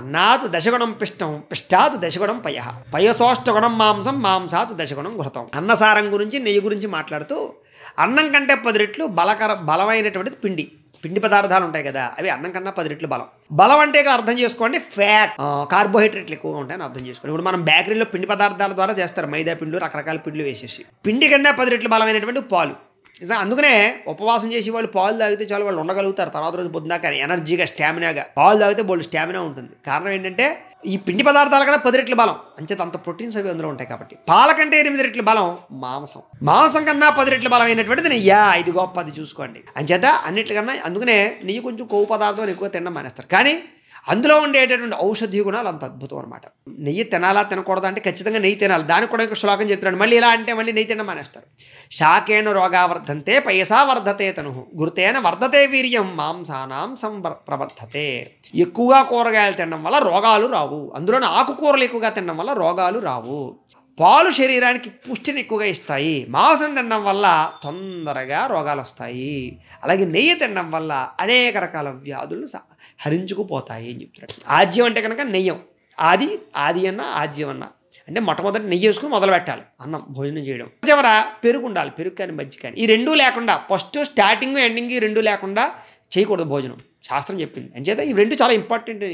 అన్నాత్ దశగుణం పిష్టం పిష్టాత్ దశగుణం పయ పయసోష్టగుణం మాంసం మాంసాత్ దశగుణం ఘృతం అన్నసారం గురించి నెయ్యి గురించి మాట్లాడుతూ అన్నం కంటే పది రెట్లు బలకర బలమైనటువంటిది పిండి పిండి పదార్థాలు ఉంటాయి కదా అవి అన్నం కన్నా పది రెట్లు బలం బలం అంటే అర్థం చేసుకోండి ఫ్యాట్ కార్బోహైడ్రేట్లు ఎక్కువగా ఉంటాయని అర్థం చేసుకోండి ఇప్పుడు మనం బేకరీలో పిండి పదార్థాల ద్వారా చేస్తారు మైదా పిండ్లు రకరకాల పిండ్లు వేసేసి పిండి కన్నా పది రెట్లు బలమైనటువంటి పాలు నిజంగా అందుకనే ఉపవాసం చేసి వాళ్ళు పాలు తాగితే చాలా వాళ్ళు ఉండగలుగుతారు తర్వాత రోజు పొద్దునాక ఎనర్జీగా స్టామినాగా పాలు తాగితే వాళ్ళు స్టామినా ఉంటుంది కారణం ఏంటంటే ఈ పిండి పదార్థాల కన్నా పది రెట్ల బలం అంచేత అంత ప్రోటీన్స్ అవి అందులో ఉంటాయి కాబట్టి పాల కంటే ఎనిమిది రెట్ల బలం మాంసం మాంసం కన్నా పది రెట్ల బలం అయినటువంటిది నెయ్యా ఐదు గొప్ప అది చూసుకోండి అంచేత అన్నిట్లకన్నా అందుకనే నెయ్యి కొంచెం కొవ్వు పదార్థం ఎక్కువ తినడం మానేస్తారు కానీ అందులో ఉండేటటువంటి ఔషధీయ గుణాలు అంత అద్భుతం అనమాట నెయ్యి తినాలా తినకూడదు అంటే ఖచ్చితంగా నెయ్యి తినాలి దానికి కూడా ఇంకా శ్లోకం చెప్తున్నాడు మళ్ళీ ఇలా అంటే మళ్ళీ నెయ్యి తినడం మానేస్తారు శాకేన రోగా పైసా వర్ధతే తను గురితేన వర్ధతే వీర్యం మాంసానాం సంవర్ ప్రవర్ధతే ఎక్కువగా కూరగాయలు తినడం వల్ల రోగాలు రావు అందులోనే ఆకుకూరలు ఎక్కువగా తినడం వల్ల రోగాలు రావు పాలు శరీరానికి పుష్టిని ఎక్కువగా ఇస్తాయి మాంసం తినడం వల్ల తొందరగా రోగాలు వస్తాయి అలాగే నెయ్యి తినడం వల్ల అనేక రకాల వ్యాధులను హరించుకుపోతాయి అని చెప్తున్నాడు ఆజ్యం అంటే కనుక నెయ్యం ఆది ఆది అన్న ఆజ్యం అన్న అంటే మొట్టమొదటి నెయ్యి వేసుకుని మొదలు పెట్టాలి అన్నం భోజనం చేయడం చివర పెరుగు ఉండాలి పెరుగు కానీ మజ్జి కానీ ఈ రెండూ లేకుండా ఫస్ట్ స్టార్టింగ్ ఎండింగ్ ఈ రెండూ లేకుండా చేయకూడదు భోజనం శాస్త్రం చెప్పింది అంచేత ఈ రెండు చాలా ఇంపార్టెంట్